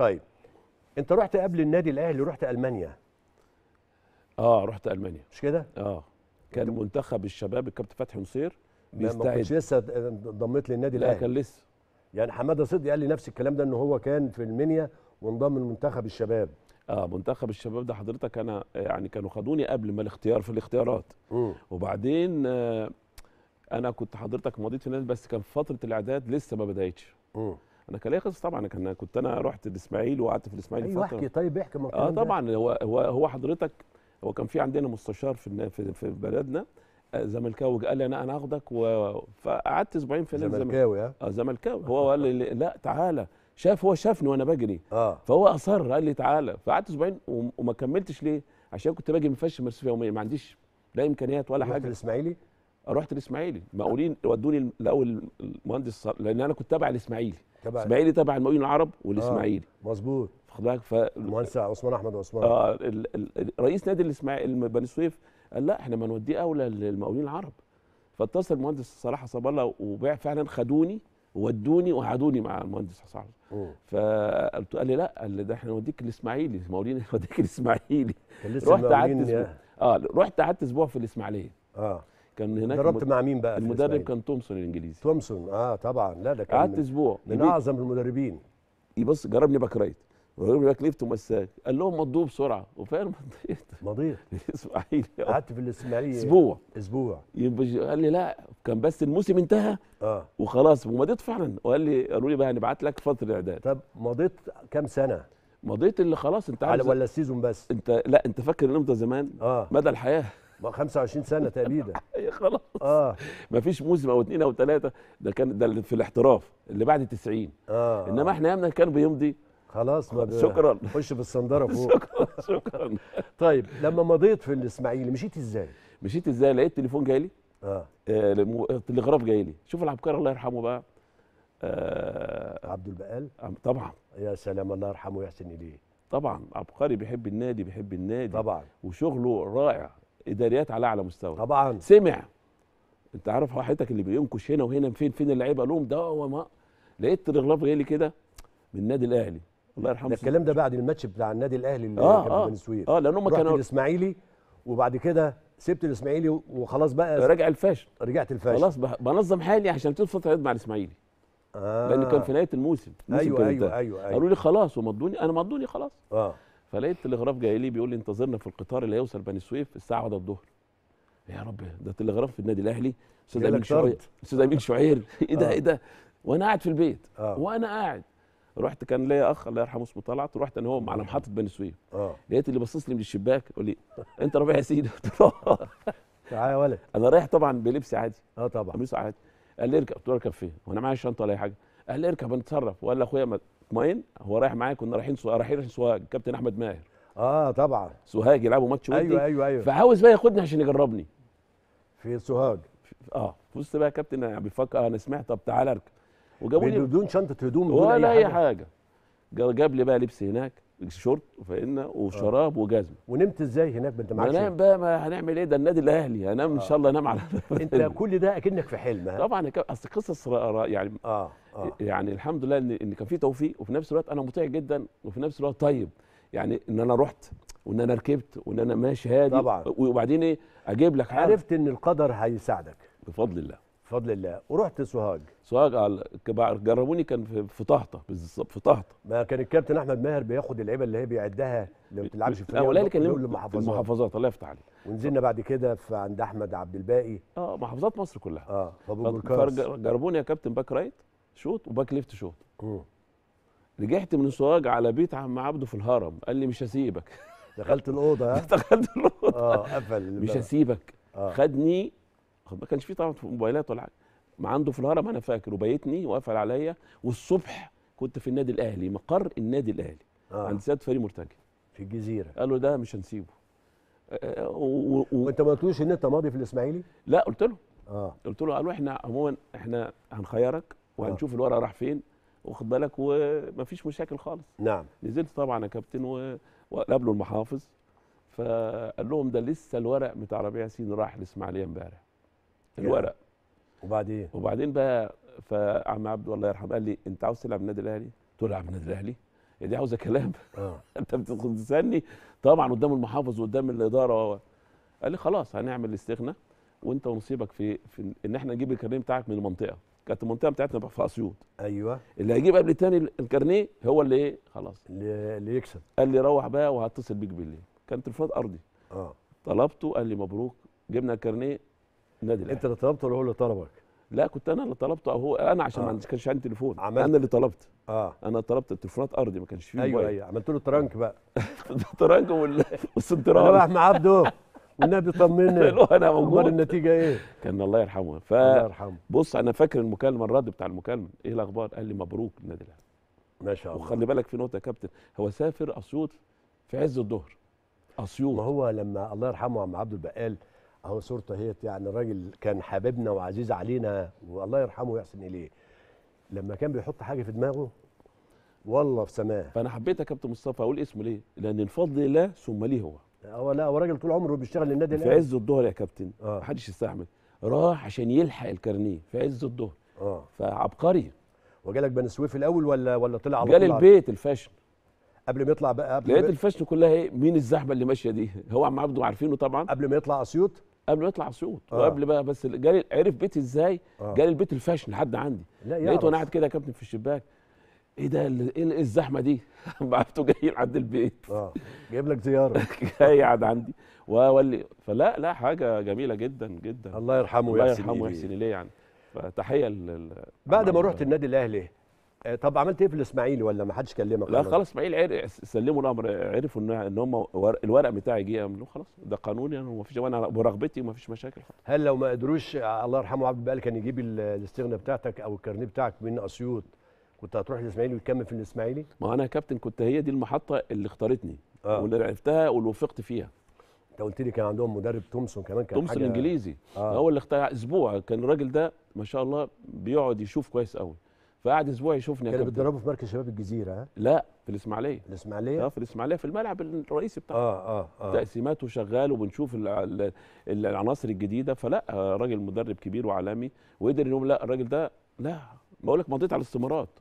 طيب انت رحت قبل النادي الاهلي رحت المانيا اه رحت المانيا مش كده اه كان منتخب الشباب الكابتن فتحي نصير بيستعد ما كنتش لسه انضميت للنادي الاهلي لا كان لسه يعني حماده صدقي قال لي نفس الكلام ده ان هو كان في المنيا وانضم لمنتخب الشباب اه منتخب الشباب ده حضرتك انا يعني كانوا خدوني قبل ما الاختيار في الاختيارات م. وبعدين آه انا كنت حضرتك مضيت في النادي بس كان فتره الاعداد لسه ما بداتش انا كان ليا قصص طبعا انا كنت انا رحت الاسماعيلي وقعدت في الاسماعيلي أيوة فتره احكي طيب احكي اه طبعا هو هو هو حضرتك هو كان في عندنا مستشار في في, في بلدنا آه، زملكاوي قال لي انا انا هاخدك و... فقعدت اسبوعين في نادي زملكاوي آه. اه زملكاوي هو قال لي لا تعالى شاف هو شافني وانا بجري آه. فهو اصر قال لي تعالى فقعدت اسبوعين وما كملتش ليه عشان كنت باجي من فش مرسي يوميا ما عنديش لا امكانيات ولا حاجه الاسماعيلي رحت الاسماعيلي المقاولين ودوني لقوا المهندس لان انا كنت تابع الاسماعيلي تبع الاسماعيلي تبع المقاولين العرب والاسماعيلي آه مظبوط واخد بالك ف المهندس عثمان احمد عثمان اه ال... ال... رئيس نادي الاسماعيلي بني سويف قال لا احنا ما نوديه اولى للمقاولين العرب فاتصل المهندس صلاح صب الله وبيع فعلا خدوني ودوني وقعدوني مع المهندس حسن فقلت قال لي لا قال لي ده احنا نوديك الاسماعيلي المقاولين نوديك الاسماعيلي رحت قعدت يعني. اه رحت قعدت اسبوع في الاسماعيليه اه كان هناك دربت مع مين بقى المدرب كان تومسون الانجليزي تومسون اه طبعا لا ده كان قعدت اسبوع من, اعظم المدربين يبص إيه، جربني باك رايت ويقول باك ليفت ومساك قال لهم مضوه بسرعه وفعلا مضيت مضيت الاسماعيلي قعدت في الاسماعيلي اسبوع اسبوع قال لي لا كان بس الموسم انتهى اه وخلاص ومضيت فعلا وقال لي قالوا لي بقى هنبعت لك فتره اعداد طب مضيت كام سنه؟ مضيت اللي خلاص انت عايز ولا السيزون بس انت لا انت فاكر ان انت زمان آه. مدى الحياه ما 25 سنه تقريبا إيه، خلاص اه مفيش موسم او اثنين او ثلاثه ده كان ده في الاحتراف اللي بعد 90 اه انما احنا ايامنا كان بيمضي خلاص ما شكرا خش في الصندره فوق شكرا شكرا طيب لما مضيت في الاسماعيلي مشيت ازاي؟ مشيت ازاي لقيت تليفون جاي لي اه, آه، تليغراف جاي لي شوف العبقري الله يرحمه بقى آه عبد البقال طبعا يا سلام الله يرحمه ويحسن اليه طبعا عبقري بيحب النادي بيحب النادي طبعا وشغله رائع اداريات على اعلى مستوى طبعا سمع انت عارف حضرتك اللي بينكش هنا وهنا فين فين اللعيبه لهم ده هو ما لقيت الاغلاط جاي لي كده من النادي الاهلي الله يرحمه الكلام ده بعد الماتش بتاع النادي الاهلي اللي آه كان آه بنسوير اه لان هم كانوا الاسماعيلي وبعد كده سبت الاسماعيلي وخلاص بقى راجع الفاشل رجعت الفاشل خلاص بنظم حالي عشان طول فتره مع الاسماعيلي آه لان كان آه. في نهايه الموسم, الموسم أيوة, أيوة, ايوه ايوه ايوه قالوا لي خلاص ومضوني انا مضوني خلاص اه فلقيت تلغراف جاي لي بيقول لي انتظرنا في القطار اللي هيوصل بني سويف الساعه 1 الظهر يا رب ده تلغراف في النادي الاهلي استاذ امين شعير استاذ امين شعير ايه ده آه. ايه ده وانا قاعد في البيت آه. وانا قاعد رحت كان ليا اخ الله يرحمه اسمه طلعت رحت انا هو على آه. محطه بني سويف آه. لقيت اللي باصص لي من الشباك يقول لي انت ربيع يا سيدي قلت له تعالى يا ولد انا رايح طبعا بلبسي عادي اه طبعا قميص عادي قال لي اركب قلت له اركب فين؟ وانا معايا شنطه ولا اي حاجه قال لي اركب نتصرف ولا اخويا مطمئن هو رايح معايا كنا رايحين سو... رايحين سوهاج كابتن احمد ماهر اه طبعا سوهاج يلعبوا ماتش ودي ايوه ايوه ايوه فعاوز بقى ياخدني عشان يجربني في سوهاج اه فزت بقى كابتن بيفكر انا سمعت طب تعالى اركب وجابوا لي بدون شنطه هدوم ولا اي حاجه, حاجة. جاب لي بقى لبس هناك شورت فإن وشراب آه. وجزم ونمت ازاي هناك ما انت معاك هنام بقى ما هنعمل ايه ده النادي الاهلي هنام ان آه. شاء الله انام على انت كل ده اكنك في حلم ها؟ طبعا اصل قصص يعني آه. آه. يعني الحمد لله ان كان في توفيق وفي نفس الوقت انا مطيع جدا وفي نفس الوقت طيب يعني ان انا رحت وان انا ركبت وان انا ماشي هادي طبعا وبعدين ايه اجيب لك عرفت ان القدر هيساعدك بفضل الله بفضل الله ورحت سوهاج سوهاج على جربوني كان في طهطه بالظبط في طهطه ما كان الكابتن احمد ماهر بياخد اللعيبه اللي هي بيعدها اللي ما بتلعبش في الاول كان المحافظات المحافظات الله يفتح عليك ونزلنا بعد كده في عند احمد عبد الباقي اه محافظات مصر كلها اه فجربوني يا كابتن باك رايت شوط وباك ليفت شوط رجعت من سوهاج على بيت عم عبده في الهرم قال لي مش هسيبك دخلت الاوضه دخلت الاوضه اه قفل مش هسيبك آه. خدني ما كانش في طبعا موبايلات ولا حاجه ما عنده في الهرم انا فاكر وبيتني وقفل عليا والصبح كنت في النادي الاهلي مقر النادي الاهلي آه. عند سياده فريق مرتجى في الجزيره قالوا ده مش هنسيبه آه، آه، آه، وانت ما قلتلوش ان انت ماضي في الاسماعيلي لا قلت له اه قلت له قالوا احنا عموما احنا هنخيرك وهنشوف آه. الورقه راح فين واخد بالك ومفيش مشاكل خالص نعم نزلت طبعا يا كابتن وقابلوا وقابله المحافظ فقال لهم ده لسه الورق بتاع ربيع ياسين راح الاسماعيليه امبارح يعني. الورق وبعدين وبعدين بقى فعم عبد الله يرحمه قال لي انت عاوز تلعب النادي الاهلي؟ قلت له العب النادي الاهلي؟ هي دي عاوزه كلام آه. انت بتسالني طبعا قدام المحافظ وقدام الاداره و... قال لي خلاص هنعمل استغنى وانت ونصيبك في, في ان احنا نجيب الكارنيه بتاعك من المنطقه كانت المنطقه بتاعتنا في اسيوط ايوه اللي هيجيب قبل تاني الكارنيه هو اللي ايه خلاص اللي يكسب قال لي روح بقى وهتصل بيك بالليل كان تليفون ارضي اه طلبته قال لي مبروك جبنا الكارنيه النادي الاهلي انت اللي طلبته ولا هو اللي طلبك؟ لا كنت انا اللي طلبته او هو انا عشان آه. ما كانش عندي تليفون عملت. انا اللي طلبت اه انا طلبت التليفونات ارضي ما كانش فيه ايوه ايوه عملت له ترنك بقى ترنك والسنترال انا مع عبده والنبي طمني انا موجود النتيجه ايه كان الله يرحمه ف الله يرحمه بص انا فاكر المكالمه الرد بتاع المكالمه ايه الاخبار قال لي مبروك النادي الاهلي ما شاء الله وخلي بالك في نقطه يا كابتن هو سافر اسيوط في عز الظهر اسيوط ما هو لما الله يرحمه عم عبد البقال اهو صورته اهيت يعني الراجل كان حبيبنا وعزيز علينا والله يرحمه ويحسن اليه لما كان بيحط حاجه في دماغه والله في سماه فانا حبيت يا كابتن مصطفى اقول اسمه ليه؟ لان الفضل لله ثم ليه هو هو لا هو راجل طول عمره بيشتغل للنادي الاهلي في عز الظهر يا كابتن آه. محدش يستحمل راح عشان يلحق الكارنيه في عز الظهر اه فعبقري وجالك بني سويف الاول ولا ولا طلع على جال البيت الفاشن قبل ما يطلع بقى قبل لقيت الفاشن كلها ايه مين الزحمه اللي ماشيه دي هو عم عبده عارفينه طبعا قبل ما يطلع اسيوط قبل ما يطلع اسيوط آه. وقبل بقى بس جالي عرف بيتي ازاي آه. جالي البيت الفاشن لحد عندي لقيته وانا قاعد كده يا كابتن في الشباك ايه ده إيه, ايه الزحمه دي؟ بعته جاي عند البيت اه جايب لك زياره جاي قاعد عندي واولي فلا لا حاجه جميله جدا جدا الله يرحمه ويحسن الله يرحمه ويحسن اليه يعني فتحيه بعد ما رحت النادي الاهلي آه، طب عملت ايه في الاسماعيلي ولا ما حدش كلمك لا إيه؟ خلاص اسماعيل سلموا الامر عرفوا ان ان هم الورق بتاعي جه قالوا خلاص ده قانوني يعني وما فيش انا برغبتي وما فيش مشاكل خلاص هل لو ما قدروش الله يرحمه عبد الباقي كان يجيب الاستغنى بتاعتك او الكارنيه بتاعك من اسيوط كنت هتروح الاسماعيلي وتكمل في الاسماعيلي؟ ما انا يا كابتن كنت هي دي المحطه اللي اختارتني آه. واللي عرفتها واللي وفقت فيها انت قلت لي كان عندهم مدرب تومسون كمان كان تومسون حاجة... انجليزي آه. هو اللي اختار اسبوع كان الراجل ده ما شاء الله بيقعد يشوف كويس قوي فقعد اسبوع يشوفني كده كانوا في مركز شباب الجزيره لا في الاسماعيليه الاسماعيليه اه في الاسماعيليه في الملعب الرئيسي بتاعه اه اه اه تقسيماته شغال وبنشوف العناصر الجديده فلا آه، راجل مدرب كبير وعالمي وقدر يقول لا الراجل ده لا بقول لك مضيت على الاستمارات